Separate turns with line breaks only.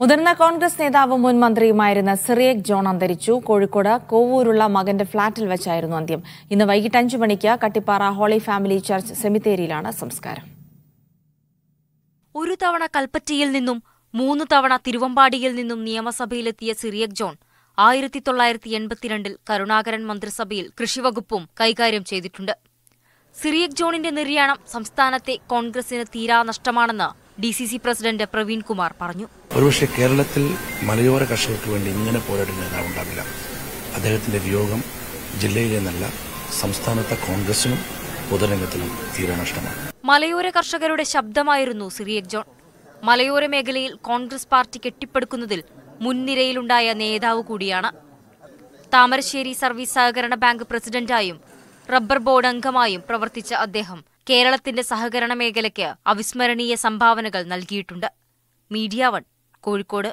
മുതിർന്ന കോൺഗ്രസ് നേതാവും മുൻ മന്ത്രിയുമായിരുന്ന സിറിയക് ജോൺ അന്തരിച്ചു കോഴിക്കോട് കോവൂരുള്ള മകന്റെ ഫ്ളാറ്റിൽ വെച്ചായിരുന്നു അന്ത്യം ഇന്ന് വൈകിട്ട് അഞ്ചു മണിക്ക് കട്ടിപ്പാറ ഹോളി ഫാമിലി ചർച്ച് സെമിത്തേരിയിലാണ് സംസ്കാരം
ഒരു തവണ കൽപ്പറ്റയിൽ നിന്നും മൂന്ന് തവണ തിരുവമ്പാടിയിൽ നിന്നും നിയമസഭയിലെത്തിയ സിറിയക് ജോൺ ആയിരത്തി തൊള്ളായിരത്തി എൺപത്തിരണ്ടിൽ കരുണാകരൻ മന്ത്രിസഭയിൽ കൃഷിവകുപ്പും കൈകാര്യം ചെയ്തിട്ടുണ്ട് സിറിയക് ജോണിന്റെ നിര്യാണം സംസ്ഥാനത്തെ കോൺഗ്രസിന് തീരാനഷ്ടമാണെന്ന് D C C president Praveen Kumar പറഞ്ഞു
ഒരുപക്ഷെ കേരളത്തിൽ മലയോര കർഷകർക്ക് വേണ്ടി ഇങ്ങനെ പോരാട്ടം അദ്ദേഹത്തിന്റെ വിയോഗം ജില്ലയിലെ നല്ല സംസ്ഥാനത്തെ കോൺഗ്രസിനും പൊതുരംഗത്തിനും തീരെ നഷ്ടമാണ്
മലയോര കർഷകരുടെ ശബ്ദമായിരുന്നു സിറിയക് ജോൺ മലയോര മേഖലയിൽ കോൺഗ്രസ് പാർട്ടി കെട്ടിപ്പടുക്കുന്നതിൽ മുൻനിരയിലുണ്ടായ നേതാവ് കൂടിയാണ് താമരശ്ശേരി സർവീസ് സഹകരണ ബാങ്ക് പ്രസിഡന്റായും റബ്ബർ ബോർഡ് അംഗമായും പ്രവർത്തിച്ച അദ്ദേഹം കേരളത്തിന്റെ സഹകരണ മേഖലയ്ക്ക് അവിസ്മരണീയ സംഭാവനകൾ നൽകിയിട്ടുണ്ട് മീഡിയ വൺ കോഴിക്കോട്